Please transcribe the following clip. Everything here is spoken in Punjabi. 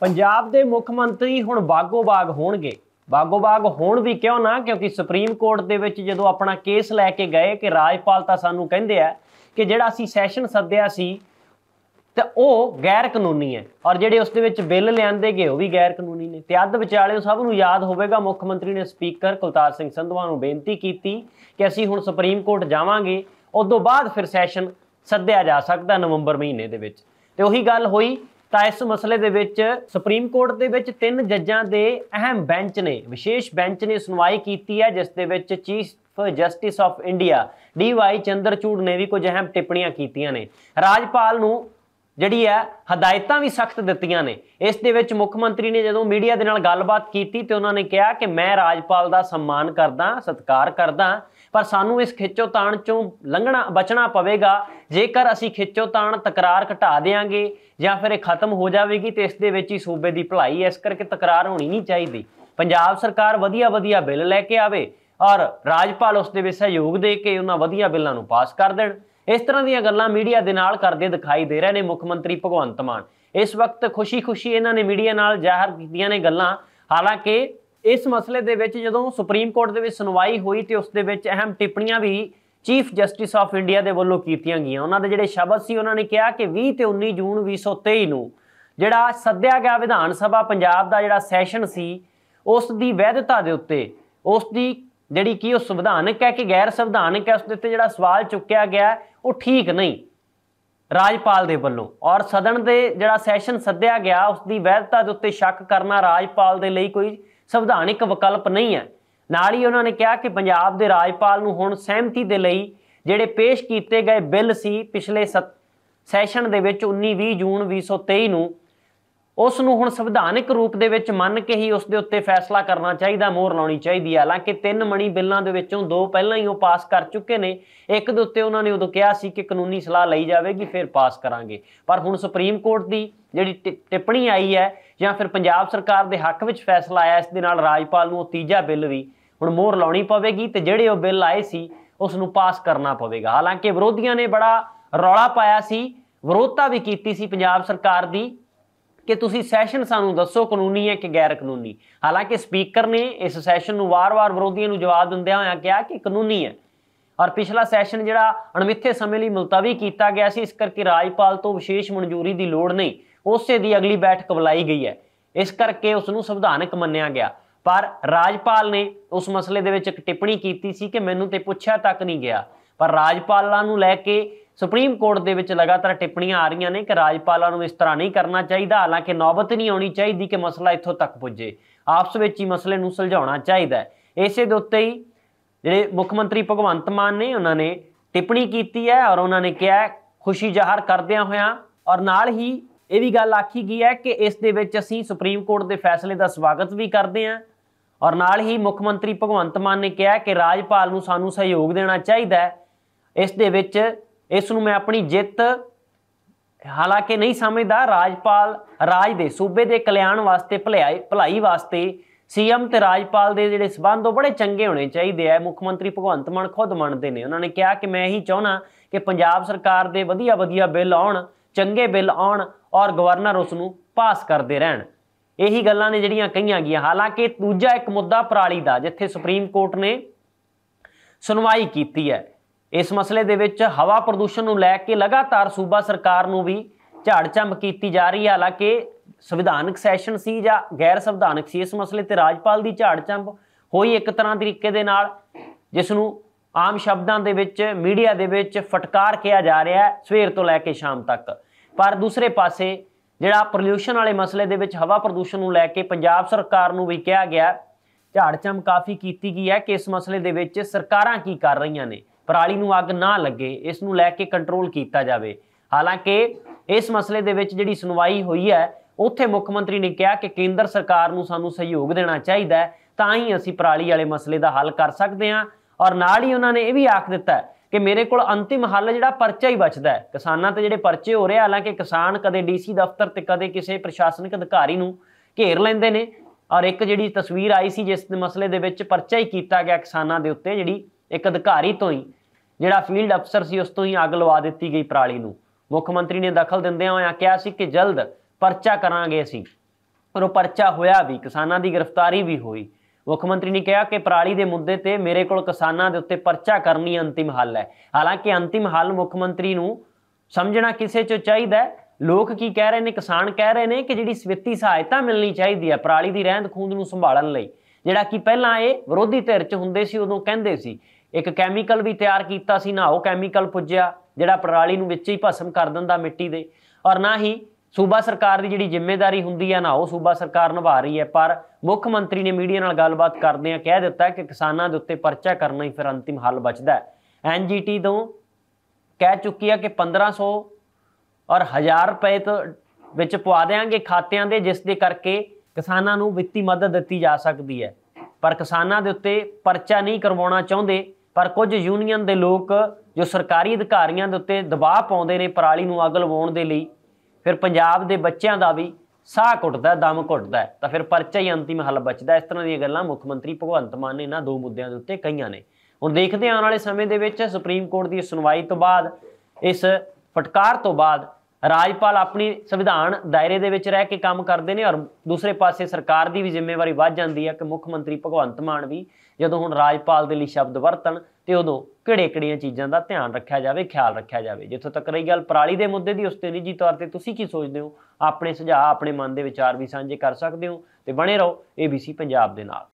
ਪੰਜਾਬ ਦੇ ਮੁੱਖ ਮੰਤਰੀ ਹੁਣ ਬਾਗੋ-ਬਾਗ ਹੋਣਗੇ ਬਾਗੋ-ਬਾਗ ਹੋਣ ਵੀ ਕਿਉਂ ਨਾ ਕਿਉਂਕਿ ਸੁਪਰੀਮ ਕੋਰਟ ਦੇ ਵਿੱਚ ਜਦੋਂ ਆਪਣਾ ਕੇਸ ਲੈ ਕੇ ਗਏ ਕਿ ਰਾਜਪਾਲ ਤਾਂ ਸਾਨੂੰ ਕਹਿੰਦੇ ਆ ਕਿ ਜਿਹੜਾ ਅਸੀਂ ਸੈਸ਼ਨ ਸੱਦਿਆ ਸੀ ਤੇ ਉਹ ਗੈਰ ਕਾਨੂੰਨੀ ਹੈ ਔਰ ਜਿਹੜੇ ਉਸ ਦੇ ਵਿੱਚ ਬਿੱਲ ਲਿਆਂਦੇ ਗਏ ਉਹ ਵੀ ਗੈਰ ਕਾਨੂੰਨੀ ਨੇ ਤੇ ਅੱਧ ਵਿਚਾਲੇ ਸਭ ਨੂੰ ਯਾਦ ਹੋਵੇਗਾ ਮੁੱਖ ਮੰਤਰੀ ਨੇ ਸਪੀਕਰ ਕੁਲਤਾਰ ਸਿੰਘ ਸੰਧਵਾ ਨੂੰ ਬੇਨਤੀ ਕੀਤੀ ਕਿ ਅਸੀਂ ਹੁਣ ਸੁਪਰੀਮ ਕੋਰਟ ਜਾਵਾਂਗੇ ਉਸ ਤੋਂ ਬਾਅਦ ਫਿਰ ਸੈਸ਼ਨ ਸੱਦਿਆ ਜਾ ਸਕਦਾ ਨਵੰਬਰ ਮਹੀਨੇ ਦੇ ਵਿੱਚ ਤੇ ਉਹੀ ਗੱਲ ਹੋਈ ਤਾਂ ਇਸ ਮਸਲੇ ਦੇ ਵਿੱਚ ਸੁਪਰੀਮ ਕੋਰਟ ਦੇ ਵਿੱਚ ਤਿੰਨ ਜੱਜਾਂ ਦੇ ਅਹਿਮ ਬੈਂਚ ਨੇ ਵਿਸ਼ੇਸ਼ ਬੈਂਚ ਨੇ ਸੁਣਵਾਈ ਕੀਤੀ ਹੈ ਜਿਸ ਦੇ ਵਿੱਚ chief justice of India D Y Chandrachud ਨੇ ਵੀ ਕੁਝ ਅਹਿਮ ਟਿੱਪਣੀਆਂ ਕੀਤੀਆਂ ਨੇ ਰਾਜਪਾਲ ਨੂੰ ਜਿਹੜੀ ਆ ਹਦਾਇਤਾਂ ਵੀ ਸਖਤ ਦਿੱਤੀਆਂ ਨੇ ਇਸ ਦੇ ਵਿੱਚ ਮੁੱਖ ਮੰਤਰੀ ਨੇ ਜਦੋਂ ਮੀਡੀਆ ਦੇ ਨਾਲ ਗੱਲਬਾਤ ਕੀਤੀ ਤੇ ਉਹਨਾਂ ਨੇ ਕਿਹਾ ਕਿ ਮੈਂ ਰਾਜਪਾਲ ਦਾ ਸਨਮਾਨ ਕਰਦਾ ਸਤਿਕਾਰ ਕਰਦਾ ਪਰ ਸਾਨੂੰ ਇਸ ਖਿੱਚੋ ਤਾਣ ਚੋਂ ਲੰਘਣਾ ਬਚਣਾ ਪਵੇਗਾ ਜੇਕਰ ਅਸੀਂ ਖਿੱਚੋ ਤਾਣ ਤਕਰਾਰ ਘਟਾ ਦੇਾਂਗੇ ਜਾਂ ਫਿਰ ਇਹ ਖਤਮ ਹੋ ਜਾਵੇਗੀ ਤੇ ਇਸ ਦੇ ਵਿੱਚ ਹੀ ਸੂਬੇ ਦੀ ਭਲਾਈ ਇਸ ਕਰਕੇ ਤਕਰਾਰ ਹੋਣੀ ਨਹੀਂ ਚਾਹੀਦੀ ਪੰਜਾਬ ਸਰਕਾਰ ਵਧੀਆ ਵਧੀਆ ਬਿੱਲ ਲੈ ਕੇ ਆਵੇ ਔਰ ਰਾਜਪਾਲ ਉਸ ਦੇ ਵਿੱਚ ਸਹਿਯੋਗ ਦੇ ਕੇ ਉਹਨਾਂ ਵਧੀਆ ਬਿੱਲਾਂ ਨੂੰ ਪਾਸ ਕਰ ਦੇਣ ਇਸ ਤਰ੍ਹਾਂ ਦੀਆਂ ਗੱਲਾਂ ਮੀਡੀਆ ਦੇ ਨਾਲ ਕਰਦੇ ਦਿਖਾਈ ਦੇ ਰਹੇ ਨੇ ਮੁੱਖ ਮੰਤਰੀ ਭਗਵੰਤ ਮਾਨ ਇਸ ਵਕਤ ਖੁਸ਼ੀ-ਖੁਸ਼ੀ ਇਹਨਾਂ ਨੇ ਮੀਡੀਆ ਨਾਲ ਜ਼ਾਹਰ ਕੀਤੀਆਂ ਨੇ ਗੱਲਾਂ ਹਾਲਾਂਕਿ ਇਸ ਮਸਲੇ ਦੇ ਵਿੱਚ ਜਦੋਂ ਸੁਪਰੀਮ ਕੋਰਟ ਦੇ ਵਿੱਚ ਸੁਣਵਾਈ ਹੋਈ ਤੇ ਉਸ ਦੇ ਵਿੱਚ ਅਹਿਮ ਟਿੱਪਣੀਆਂ ਵੀ ਚੀਫ ਜਸਟਿਸ ਆਫ ਇੰਡੀਆ ਦੇ ਵੱਲੋਂ ਕੀਤੀਆਂ ਗਈਆਂ ਉਹਨਾਂ ਦੇ ਜਿਹੜੇ ਸ਼ਬਦ ਸੀ ਉਹਨਾਂ ਨੇ ਕਿਹਾ ਕਿ 20 ਤੇ 19 ਜੂਨ 2023 ਨੂੰ ਜਿਹੜਾ ਸੱਦਿਆ ਗਿਆ ਵਿਧਾਨ ਸਭਾ ਪੰਜਾਬ ਦਾ ਜਿਹੜਾ ਸੈਸ਼ਨ ਸੀ ਉਸ ਦੀ ਵੈਧਤਾ ਦੇ ਉੱਤੇ ਉਸ ਦੀ ਜਿਹੜੀ ਕੀ ਉਹ ਸੰਵਿਧਾਨਕ ਹੈ ਕਿ ਗੈਰ ਸੰਵਿਧਾਨਕ ਹੈ ਉਸ ਦੇ ਉੱਤੇ ਜਿਹੜਾ ਸਵਾਲ ਚੁੱਕਿਆ ਗਿਆ ਉਹ ਠੀਕ ਨਹੀਂ ਰਾਜਪਾਲ ਦੇ ਵੱਲੋਂ ਔਰ ਸਦਨ ਦੇ ਜਿਹੜਾ ਸੈਸ਼ਨ ਸੱਦਿਆ ਗਿਆ ਉਸ ਦੀ ਵੈਧਤਾ ਦੇ ਉੱਤੇ ਸ਼ੱਕ ਕਰਨਾ ਰਾਜਪਾਲ ਦੇ ਲਈ ਕੋਈ ਸੰਵਿਧਾਨਿਕ ਵਿਕਲਪ ਨਹੀਂ ਹੈ ਨਾਲ ਹੀ ਉਹਨਾਂ ਨੇ ਕਿਹਾ ਕਿ ਪੰਜਾਬ ਦੇ ਰਾਜਪਾਲ ਨੂੰ ਹੁਣ ਸਹਿਮਤੀ ਦੇ ਲਈ ਜਿਹੜੇ ਪੇਸ਼ ਕੀਤੇ ਗਏ ਬਿੱਲ ਸੀ ਪਿਛਲੇ ਸੈਸ਼ਨ ਦੇ ਵਿੱਚ 19 20 ਜੂਨ 2023 ਨੂੰ ਉਸ ਨੂੰ ਹੁਣ ਸੰਵਿਧਾਨਿਕ ਰੂਪ ਦੇ ਵਿੱਚ ਮੰਨ ਕੇ ਹੀ ਉਸ ਦੇ ਉੱਤੇ ਫੈਸਲਾ ਕਰਨਾ ਚਾਹੀਦਾ ਮੋਹਰ ਲਾਉਣੀ ਚਾਹੀਦੀ ਹੈ ਹਾਲਾਂਕਿ ਤਿੰਨ ਮਣੀ ਬਿੱਲਾਂ ਦੇ ਵਿੱਚੋਂ ਦੋ ਪਹਿਲਾਂ ਹੀ ਉਹ ਪਾਸ ਕਰ ਚੁੱਕੇ ਨੇ ਇੱਕ ਦੇ ਉੱਤੇ ਉਹਨਾਂ ਨੇ ਉਦੋਂ ਕਿਹਾ ਸੀ ਕਿ ਕਾਨੂੰਨੀ ਸਲਾਹ ਲਈ ਜਾਵੇਗੀ ਫਿਰ ਪਾਸ ਕਰਾਂਗੇ ਪਰ ਹੁਣ ਸੁਪਰੀਮ ਕੋਰਟ ਦੀ ਜਿਹੜੀ ਟਿੱਪਣੀ ਆਈ ਹੈ ਜਾਂ ਫਿਰ ਪੰਜਾਬ ਸਰਕਾਰ ਦੇ ਹੱਕ ਵਿੱਚ ਫੈਸਲਾ ਆਇਆ ਇਸ ਦੇ ਨਾਲ ਰਾਜਪਾਲ ਨੂੰ ਉਹ ਤੀਜਾ ਬਿੱਲ ਵੀ ਹੁਣ ਮੋਹਰ ਲਾਉਣੀ ਪਵੇਗੀ ਤੇ ਜਿਹੜੇ ਉਹ ਬਿੱਲ ਆਏ ਸੀ ਉਸ ਨੂੰ ਪਾਸ ਕਰਨਾ ਪਵੇਗਾ ਹਾਲਾਂਕਿ ਵਿਰੋਧੀਆਂ ਨੇ ਬੜਾ ਰੌਲਾ ਪਾਇਆ ਸੀ ਵਿਰੋਧਤਾ ਵੀ ਕੀਤੀ ਸੀ ਪੰਜਾਬ ਸਰਕਾਰ ਦੀ ਕਿ ਤੁਸੀਂ ਸੈਸ਼ਨ ਸਾਨੂੰ ਦੱਸੋ ਕਾਨੂੰਨੀ ਹੈ ਕਿ ਗੈਰ ਕਾਨੂੰਨੀ ਹਾਲਾਂਕਿ ਸਪੀਕਰ ਨੇ ਇਸ ਸੈਸ਼ਨ ਨੂੰ ਵਾਰ-ਵਾਰ ਵਿਰੋਧੀਆਂ ਨੂੰ ਜਵਾਬ ਦਿੰਦਿਆਂ ਹੋਇਆਂ ਕਿਹਾ ਕਿ ਕਾਨੂੰਨੀ ਹੈ ਔਰ ਪਿਛਲਾ ਸੈਸ਼ਨ ਜਿਹੜਾ ਅਣਮਿੱਥੇ ਸਮੇਂ ਲਈ ਮੁਲਤਵੀ ਕੀਤਾ ਗਿਆ ਸੀ ਇਸ ਕਰਕੇ ਰਾਜਪਾਲ ਤੋਂ ਵਿਸ਼ੇਸ਼ ਮਨਜ਼ੂਰੀ ਦੀ ਲੋੜ ਨਹੀਂ ਉਸੇ ਦੀ ਅਗਲੀ ਬੈਠਕ ਬੁਲਾਈ ਗਈ ਹੈ ਇਸ ਕਰਕੇ ਉਸ ਨੂੰ ਸੰਵਿਧਾਨਕ ਮੰਨਿਆ ਗਿਆ ਪਰ ਰਾਜਪਾਲ ਨੇ ਉਸ ਮਸਲੇ ਦੇ ਵਿੱਚ ਇੱਕ ਟਿੱਪਣੀ ਕੀਤੀ ਸੀ ਕਿ ਮੈਨੂੰ ਤੇ ਪੁੱਛਿਆ ਤੱਕ ਨਹੀਂ ਗਿਆ ਪਰ ਰਾਜਪਾਲਾਂ ਨੂੰ ਲੈ ਕੇ ਸੁਪਰੀਮ ਕੋਰਟ ਦੇ ਵਿੱਚ ਲਗਾਤਾਰ ਟਿੱਪਣੀਆਂ ਆ ਰਹੀਆਂ ਨੇ ਕਿ ਰਾਜਪਾਲਾਂ ਨੂੰ ਇਸ ਤਰ੍ਹਾਂ ਨਹੀਂ ਕਰਨਾ ਚਾਹੀਦਾ ਹਾਲਾਂਕਿ ਨੌਬਤ ਨਹੀਂ ਆਉਣੀ ਚਾਹੀਦੀ ਕਿ ਮਸਲਾ ਇੱਥੋਂ ਤੱਕ ਪੁੱਜੇ ਆਪਸ ਵਿੱਚ ਹੀ ਮਸਲੇ ਨੂੰ ਸੁਲਝਾਉਣਾ ਚਾਹੀਦਾ ਹੈ ਇਸੇ ਦੇ ਉੱਤੇ ਹੀ ਜਿਹੜੇ ਮੁੱਖ ਮੰਤਰੀ ਭਗਵੰਤ ਮਾਨ ਨੇ ਉਹਨਾਂ ਨੇ ਟਿੱਪਣੀ ਕੀਤੀ ਹੈ ਔਰ ਉਹਨਾਂ ਨੇ ਕਿਹਾ ਖੁਸ਼ੀ ਜ਼ਾਹਰ ਕਰਦਿਆਂ ਹੋਇਆਂ ਔਰ ਨਾਲ ਹੀ ਇਹ ਵੀ ਗੱਲ ਆਖੀ ਗਈ ਹੈ ਕਿ ਇਸ ਦੇ ਵਿੱਚ ਅਸੀਂ ਸੁਪਰੀਮ ਕੋਰਟ ਦੇ ਫੈਸਲੇ ਦਾ ਸਵਾਗਤ ਵੀ ਕਰਦੇ ਹਾਂ ਔਰ ਨਾਲ ਹੀ ਮੁੱਖ ਮੰਤਰੀ ਭਗਵੰਤ ਮਾਨ ਨੇ ਕਿਹਾ ਕਿ ਰਾਜਪਾਲ ਨੂੰ ਸਾਨੂੰ ਸਹਿਯੋਗ ਦੇਣਾ ਚਾਹੀਦਾ ਹੈ ਇਸ ਦੇ ਵਿੱਚ ਇਸ ਨੂੰ ਮੈਂ ਆਪਣੀ ਜਿੱਤ ਹਾਲਾਂਕਿ ਨਹੀਂ ਸਮਝਦਾ ਰਾਜਪਾਲ ਰਾਜ ਦੇ ਸੂਬੇ ਦੇ ਕਲਿਆਣ ਵਾਸਤੇ ਭਲਾਈ ਭਲਾਈ ਵਾਸਤੇ ਸੀਐਮ ਤੇ ਰਾਜਪਾਲ ਦੇ ਜਿਹੜੇ ਸਬੰਧ ਉਹ ਬੜੇ ਚੰਗੇ ਹੋਣੇ ਚਾਹੀਦੇ ਆ ਮੁੱਖ ਮੰਤਰੀ ਭਗਵੰਤ ਮਾਨ ਖੁਦ ਮੰਨਦੇ ਨੇ ਉਹਨਾਂ ਨੇ ਕਿਹਾ ਕਿ ਮੈਂ ਇਹੀ ਚਾਹਣਾ ਕਿ ਪੰਜਾਬ ਸਰਕਾਰ ਦੇ ਵਧੀਆ ਵਧੀਆ ਬਿੱਲ ਆਉਣ ਚੰਗੇ ਬਿੱਲ ਆਉਣ ਔਰ ਗਵਰਨਰ ਉਸ ਨੂੰ ਪਾਸ ਕਰਦੇ ਰਹਿਣ ਇਹੀ ਗੱਲਾਂ ਨੇ ਜਿਹੜੀਆਂ ਕਹੀਆਂ ਗਈਆਂ ਹਾਲਾਂਕਿ ਦੂਜਾ ਇੱਕ ਮੁੱਦਾ ਪਰਾਲੀ ਦਾ ਜਿੱਥੇ ਸੁਪਰੀਮ ਕੋਰਟ ਨੇ ਸੁਣਵਾਈ ਕੀਤੀ ਹੈ ਇਸ ਮਸਲੇ ਦੇ ਵਿੱਚ ਹਵਾ ਪ੍ਰਦੂਸ਼ਣ ਨੂੰ ਲੈ ਕੇ ਲਗਾਤਾਰ ਸੂਬਾ ਸਰਕਾਰ ਨੂੰ ਵੀ ਝਾੜ ਚੰਬ ਕੀਤੀ ਜਾ ਰਹੀ ਹੈ ਹਾਲਾਂਕਿ ਸੰਵਿਧਾਨਕ ਸੈਸ਼ਨ ਸੀ ਜਾਂ ਗੈਰ ਸੰਵਿਧਾਨਕ ਸੀ ਇਸ ਮਸਲੇ ਤੇ ਰਾਜਪਾਲ ਦੀ ਝਾੜ ਚੰਬ ਹੋਈ ਇੱਕ ਤਰ੍ਹਾਂ ਤਰੀਕੇ ਦੇ ਨਾਲ ਜਿਸ ਨੂੰ ਆਮ ਸ਼ਬਦਾਂ ਦੇ ਵਿੱਚ ਮੀਡੀਆ ਦੇ ਵਿੱਚ ਫਟਕਾਰ ਕਿਹਾ ਜਾ ਰਿਹਾ ਹੈ ਸਵੇਰ ਤੋਂ ਲੈ ਕੇ ਸ਼ਾਮ ਤੱਕ ਪਰ ਦੂਸਰੇ ਪਾਸੇ ਜਿਹੜਾ ਪ੍ਰੋਲੂਸ਼ਨ ਵਾਲੇ ਮਸਲੇ ਦੇ ਵਿੱਚ ਹਵਾ ਪ੍ਰਦੂਸ਼ਣ ਨੂੰ ਲੈ ਕੇ ਪੰਜਾਬ ਸਰਕਾਰ ਨੂੰ ਵੀ ਕਿਹਾ ਗਿਆ ਝਾੜ ਝਾੜਚੰਮ ਕਾਫੀ ਕੀਤੀ ਗਈ ਹੈ ਕਿ ਇਸ ਮਸਲੇ ਦੇ ਵਿੱਚ ਸਰਕਾਰਾਂ ਕੀ ਕਰ ਰਹੀਆਂ ਨੇ ਪਰਾਲੀ ਨੂੰ ਅੱਗ ਨਾ ਲੱਗੇ ਇਸ ਨੂੰ ਲੈ ਕੇ ਕੰਟਰੋਲ ਕੀਤਾ ਜਾਵੇ ਹਾਲਾਂਕਿ ਇਸ ਮਸਲੇ ਦੇ ਵਿੱਚ ਜਿਹੜੀ ਸੁਣਵਾਈ ਹੋਈ ਹੈ ਉੱਥੇ ਮੁੱਖ ਮੰਤਰੀ ਨੇ ਕਿਹਾ ਕਿ ਕੇਂਦਰ ਸਰਕਾਰ ਨੂੰ ਸਾਨੂੰ ਸਹਿਯੋਗ ਦੇਣਾ ਚਾਹੀਦਾ ਹੈ ਤਾਂ ਹੀ ਅਸੀਂ ਪਰਾਲੀ ਵਾਲੇ ਮਸਲੇ ਦਾ ਹੱਲ ਕਰ ਸਕਦੇ ਹਾਂ ਔਰ ਨਾਲ ਹੀ ਉਹਨਾਂ ਨੇ ਇਹ ਵੀ ਆਖ ਦਿੱਤਾ ਕਿ ਮੇਰੇ ਕੋਲ ਅੰਤਿਮ ਹੱਲ ਜਿਹੜਾ ਪਰਚਾ ਹੀ ਬਚਦਾ ਹੈ ਕਿਸਾਨਾਂ ਤੇ ਜਿਹੜੇ ਪਰਚੇ ਹੋ ਰਹੇ ਹਾਲਾਂਕਿ ਕਿਸਾਨ ਕਦੇ ਡੀਸੀ ਦਫ਼ਤਰ ਤੇ ਕਦੇ ਕਿਸੇ ਪ੍ਰਸ਼ਾਸਨਿਕ ਅਧਿਕਾਰੀ ਨੂੰ ਘੇਰ ਲੈਂਦੇ ਨੇ ਔਰ ਇੱਕ ਜਿਹੜੀ ਤਸਵੀਰ ਆਈ ਸੀ ਜਿਸ ਮਸਲੇ ਦੇ ਵਿੱਚ ਪਰਚਾ ਹੀ ਕੀਤਾ ਗਿਆ ਕਿਸਾਨਾਂ ਦੇ ਉੱਤੇ ਜਿਹੜੀ ਇੱਕ ਅਧਿਕਾਰੀ ਤੋਂ ਹੀ ਜਿਹੜਾ ਫੀਲਡ ਅਫਸਰ ਸੀ ਉਸ ਤੋਂ ਹੀ ਅੱਗ ਲਵਾ ਦਿੱਤੀ ਗਈ ਪਰਾਲੀ ਨੂੰ ਮੁੱਖ ਮੰਤਰੀ ਨੇ ਦਖਲ ਦਿੰਦਿਆਂ ਹੋਇਆਂ ਕਿਹਾ ਸੀ ਕਿ ਜਲਦ ਪਰਚਾ ਕਰਾਂਗੇ ਅਸੀਂ ਪਰ ਉਹ ਪਰਚਾ ਹੋਇਆ ਵੀ ਕਿਸਾਨਾਂ ਦੀ ਗ੍ਰਿਫਤਾਰੀ ਵੀ ਹੋਈ ਮੁੱਖ ਮੰਤਰੀ ਨੇ ਕਿਹਾ ਕਿ ਪਰਾਲੀ ਦੇ ਮੁੱਦੇ ਤੇ ਮੇਰੇ ਕੋਲ ਕਿਸਾਨਾਂ ਦੇ ਉੱਤੇ ਪਰਚਾ ਕਰਨੀ ਅੰਤਿਮ ਹੱਲ ਹੈ ਹਾਲਾਂਕਿ ਅੰਤਿਮ ਹੱਲ ਮੁੱਖ ਮੰਤਰੀ ਨੂੰ ਸਮਝਣਾ ਕਿਸੇ ਚੋਂ ਚਾਹੀਦਾ ਹੈ ਲੋਕ ਕੀ ਕਹਿ ਰਹੇ ਨੇ ਕਿਸਾਨ ਕਹਿ ਰਹੇ ਨੇ ਕਿ ਜਿਹੜੀ ਸਵਿੱਤੀ ਸਹਾਇਤਾ ਮਿਲਣੀ ਚਾਹੀਦੀ ਹੈ ਪਰਾਲੀ ਦੀ ਰਹਿੰਦ ਖੂੰਦ ਨੂੰ ਸੰਭਾਲਣ ਲਈ ਜਿਹੜਾ ਕਿ ਪਹਿਲਾਂ ਇਹ ਵਿਰੋਧੀ ਧਿਰ 'ਚ ਹੁੰਦੇ ਸੀ ਉਦੋਂ ਕਹਿੰਦੇ ਸੀ ਇੱਕ ਕੈਮੀਕਲ ਵੀ ਤਿਆਰ ਕੀਤਾ ਸੀ ਨਾ ਉਹ ਕੈਮੀਕਲ ਪੁੱਜਿਆ ਜਿਹੜਾ ਪਰਾਲੀ ਨੂੰ ਵਿੱਚ ਹੀ ਭਸਮ ਕਰ ਦਿੰਦਾ ਮਿੱਟੀ ਦੇ ਔਰ ਨਾ ਹੀ ਸੂਬਾ ਸਰਕਾਰ ਦੀ ਜਿਹੜੀ ਜ਼ਿੰਮੇਵਾਰੀ ਹੁੰਦੀ ਹੈ ਨਾ ਉਹ ਸੂਬਾ ਸਰਕਾਰ ਨਿਭਾ ਰਹੀ ਹੈ ਪਰ ਮੁੱਖ ਮੰਤਰੀ ਨੇ ਮੀਡੀਆ ਨਾਲ ਗੱਲਬਾਤ ਕਰਦੇ ਆ ਕਹਿ ਦਿੱਤਾ ਕਿ ਕਿਸਾਨਾਂ ਦੇ ਉੱਤੇ ਪਰਚਾ ਕਰਨਾ ਹੀ ਫਿਰ ਅੰਤਿਮ ਹੱਲ ਬਚਦਾ ਐਨਜੀਟੀ ਤੋਂ ਕਹਿ ਚੁੱਕੀ ਆ ਕਿ 1500 ਔਰ 1000 ਰੁਪਏ ਤੋਂ ਵਿੱਚ ਪਵਾ ਦੇਾਂਗੇ ਖਾਤਿਆਂ ਦੇ ਜਿਸ ਦੇ ਕਰਕੇ ਕਿਸਾਨਾਂ ਨੂੰ ਵਿੱਤੀ ਮਦਦ ਦਿੱਤੀ ਜਾ ਸਕਦੀ ਹੈ ਪਰ ਕਿਸਾਨਾਂ ਦੇ ਉੱਤੇ ਪਰਚਾ ਨਹੀਂ ਕਰਵਾਉਣਾ ਚਾਹੁੰਦੇ ਪਰ ਕੁਝ ਯੂਨੀਅਨ ਦੇ ਲੋਕ ਜੋ ਸਰਕਾਰੀ ਅਧਿਕਾਰੀਆਂ ਦੇ ਉੱਤੇ ਦਬਾਅ ਪਾਉਂਦੇ ਨੇ ਪਰਾਲੀ ਨੂੰ ਅੱਗ ਲਵਾਉਣ ਦੇ ਲਈ ਫਿਰ ਪੰਜਾਬ ਦੇ ਬੱਚਿਆਂ ਦਾ ਵੀ ਸਾਹ ਘੁੱਟਦਾ ਦਮ ਘੁੱਟਦਾ ਤਾਂ ਫਿਰ ਪਰਚਾ ਹੀ ਅੰਤਿਮ ਹੱਲ ਬਚਦਾ ਇਸ ਤਰ੍ਹਾਂ ਦੀਆਂ ਗੱਲਾਂ ਮੁੱਖ ਮੰਤਰੀ ਭਗਵੰਤ ਮਾਨ ਨੇ ਇਹਨਾਂ ਦੋ ਮੁੱਦਿਆਂ ਦੇ ਉੱਤੇ ਕਹੀਆਂ ਨੇ ਹੁਣ ਦੇਖਦੇ ਆਉਣ ਵਾਲੇ ਸਮੇਂ ਦੇ ਵਿੱਚ ਸੁਪਰੀਮ ਕੋਰਟ ਦੀ ਸੁਣਵਾਈ ਤੋਂ ਬਾਅਦ ਇਸ ਫਟਕਾਰ ਤੋਂ ਬਾਅਦ ਰਾਜਪਾਲ ਆਪਣੀ ਸੰਵਿਧਾਨ ਦਾਇਰੇ ਦੇ ਵਿੱਚ ਰਹਿ ਕੇ ਕੰਮ ਕਰਦੇ ਨੇ ਔਰ ਦੂਸਰੇ ਪਾਸੇ ਸਰਕਾਰ ਦੀ ਵੀ ਜ਼ਿੰਮੇਵਾਰੀ ਵੱਧ ਜਾਂਦੀ ਹੈ ਕਿ ਮੁੱਖ ਮੰਤਰੀ ਭਗਵੰਤ ਮਾਨ ਵੀ ਜਦੋਂ ਹੁਣ ਰਾਜਪਾਲ ਦੇ ਲਈ ਸ਼ਬਦ ਵਰਤਣ ਤੇ ਉਦੋਂ ਕਿਹੜੇ-ਕਿਹੜੀਆਂ ਚੀਜ਼ਾਂ ਦਾ ਧਿਆਨ ਰੱਖਿਆ ਜਾਵੇ ਖਿਆਲ ਰੱਖਿਆ ਜਾਵੇ ਜਿੱਥੋਂ ਤੱਕ ਰਹੀ ਗੱਲ ਪਰਾਲੀ ਦੇ ਮੁੱਦੇ ਦੀ ਉਸ ਤੇ ਨਿੱਜੀ ਤੌਰ ਤੇ ਤੁਸੀਂ ਕੀ ਸੋਚਦੇ ਹੋ ਆਪਣੇ ਸੁਝਾਅ ਆਪਣੇ ਮਨ ਦੇ ਵਿਚਾਰ ਵੀ ਸਾਂਝੇ ਕਰ ਸਕਦੇ ਹੋ ਤੇ ਬਣੇ ਰਹੋ ABC ਪੰਜਾਬ ਦੇ ਨਾਲ